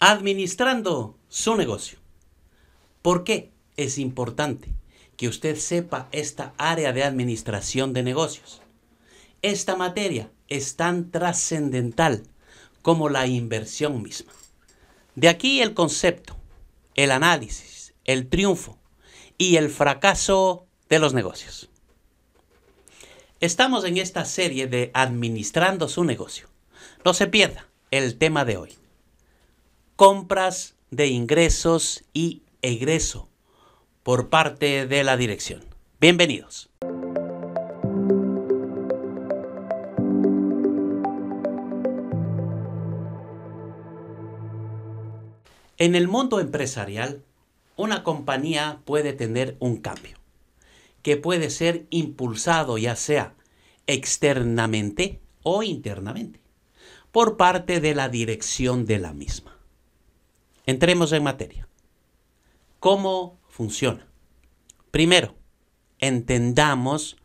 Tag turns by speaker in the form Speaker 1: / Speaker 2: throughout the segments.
Speaker 1: administrando su negocio. ¿Por qué? Es importante que usted sepa esta área de administración de negocios. Esta materia es tan trascendental como la inversión misma. De aquí el concepto, el análisis, el triunfo y el fracaso de los negocios. Estamos en esta serie de Administrando su negocio. No se pierda el tema de hoy compras de ingresos y egreso por parte de la dirección. Bienvenidos. En el mundo empresarial, una compañía puede tener un cambio, que puede ser impulsado ya sea externamente o internamente, por parte de la dirección de la misma. Entremos en materia. ¿Cómo funciona? Primero, entendamos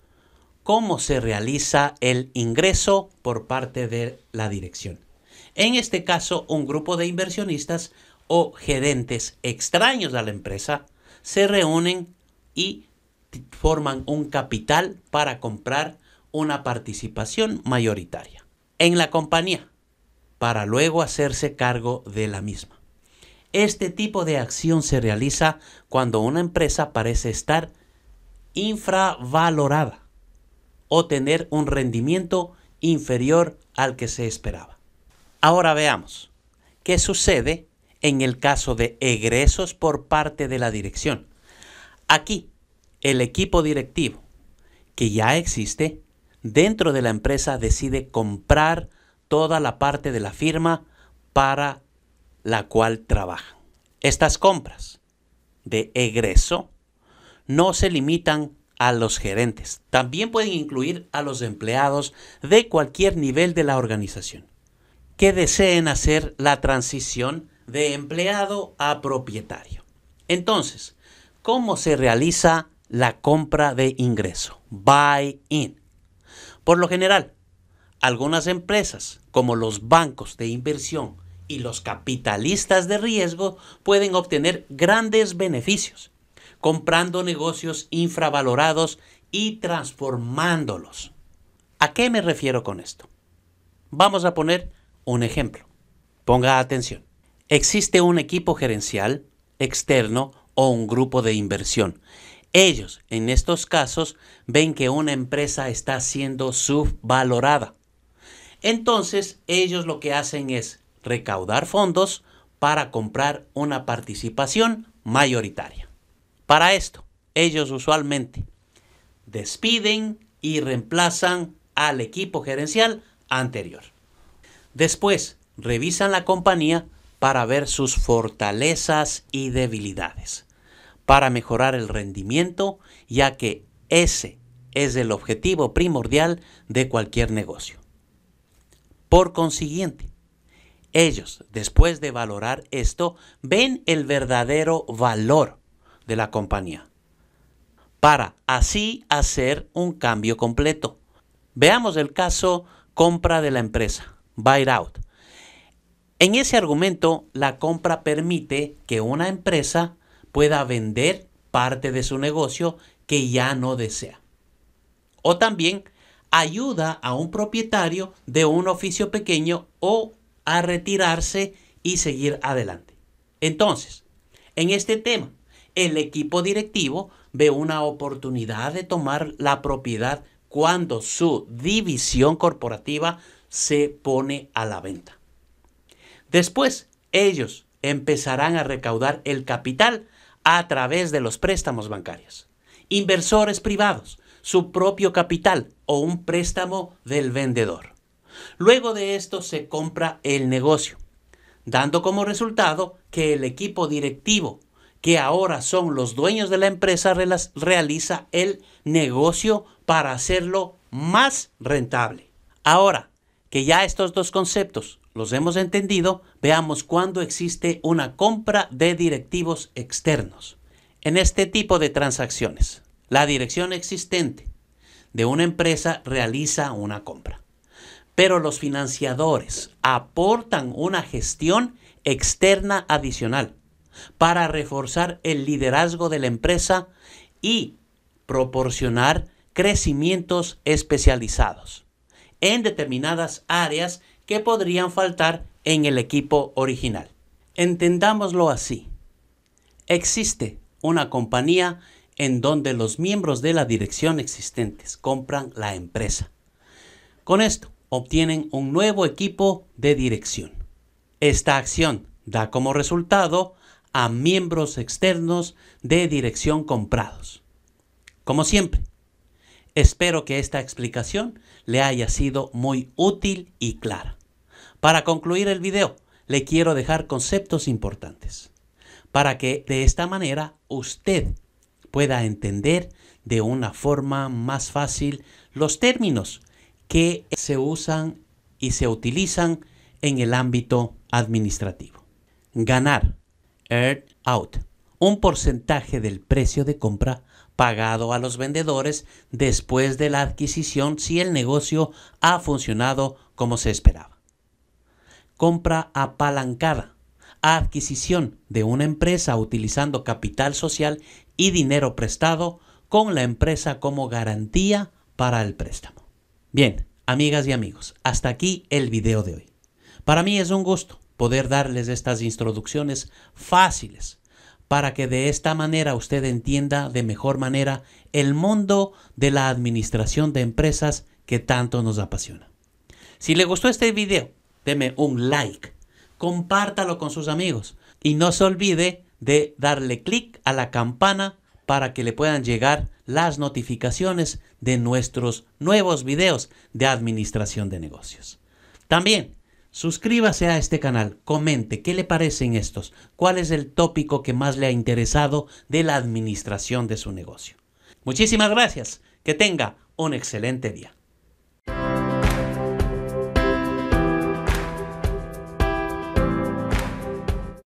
Speaker 1: cómo se realiza el ingreso por parte de la dirección. En este caso, un grupo de inversionistas o gerentes extraños a la empresa se reúnen y forman un capital para comprar una participación mayoritaria en la compañía para luego hacerse cargo de la misma. Este tipo de acción se realiza cuando una empresa parece estar infravalorada o tener un rendimiento inferior al que se esperaba. Ahora veamos qué sucede en el caso de egresos por parte de la dirección. Aquí, el equipo directivo, que ya existe, dentro de la empresa decide comprar toda la parte de la firma para la cual trabajan. Estas compras de egreso no se limitan a los gerentes, también pueden incluir a los empleados de cualquier nivel de la organización que deseen hacer la transición de empleado a propietario. Entonces, ¿cómo se realiza la compra de ingreso? Buy-in. Por lo general, algunas empresas, como los bancos de inversión, y los capitalistas de riesgo pueden obtener grandes beneficios, comprando negocios infravalorados y transformándolos. ¿A qué me refiero con esto? Vamos a poner un ejemplo. Ponga atención. Existe un equipo gerencial externo o un grupo de inversión. Ellos, en estos casos, ven que una empresa está siendo subvalorada. Entonces, ellos lo que hacen es recaudar fondos para comprar una participación mayoritaria. Para esto, ellos usualmente despiden y reemplazan al equipo gerencial anterior. Después, revisan la compañía para ver sus fortalezas y debilidades, para mejorar el rendimiento, ya que ese es el objetivo primordial de cualquier negocio. Por consiguiente, ellos, después de valorar esto, ven el verdadero valor de la compañía para así hacer un cambio completo. Veamos el caso compra de la empresa, buy out. En ese argumento, la compra permite que una empresa pueda vender parte de su negocio que ya no desea. O también ayuda a un propietario de un oficio pequeño o a retirarse y seguir adelante. Entonces, en este tema, el equipo directivo ve una oportunidad de tomar la propiedad cuando su división corporativa se pone a la venta. Después, ellos empezarán a recaudar el capital a través de los préstamos bancarios, inversores privados, su propio capital o un préstamo del vendedor. Luego de esto se compra el negocio, dando como resultado que el equipo directivo, que ahora son los dueños de la empresa, realiza el negocio para hacerlo más rentable. Ahora que ya estos dos conceptos los hemos entendido, veamos cuándo existe una compra de directivos externos. En este tipo de transacciones, la dirección existente de una empresa realiza una compra pero los financiadores aportan una gestión externa adicional para reforzar el liderazgo de la empresa y proporcionar crecimientos especializados en determinadas áreas que podrían faltar en el equipo original. Entendámoslo así. Existe una compañía en donde los miembros de la dirección existentes compran la empresa. Con esto, obtienen un nuevo equipo de dirección. Esta acción da como resultado a miembros externos de dirección comprados. Como siempre, espero que esta explicación le haya sido muy útil y clara. Para concluir el video, le quiero dejar conceptos importantes para que de esta manera usted pueda entender de una forma más fácil los términos que se usan y se utilizan en el ámbito administrativo. Ganar, earn out, un porcentaje del precio de compra pagado a los vendedores después de la adquisición si el negocio ha funcionado como se esperaba. Compra apalancada, adquisición de una empresa utilizando capital social y dinero prestado con la empresa como garantía para el préstamo. Bien, amigas y amigos, hasta aquí el video de hoy. Para mí es un gusto poder darles estas introducciones fáciles para que de esta manera usted entienda de mejor manera el mundo de la administración de empresas que tanto nos apasiona. Si le gustó este video, deme un like, compártalo con sus amigos y no se olvide de darle clic a la campana para que le puedan llegar las notificaciones de nuestros nuevos videos de administración de negocios. También, suscríbase a este canal, comente qué le parecen estos, cuál es el tópico que más le ha interesado de la administración de su negocio. Muchísimas gracias, que tenga un excelente día.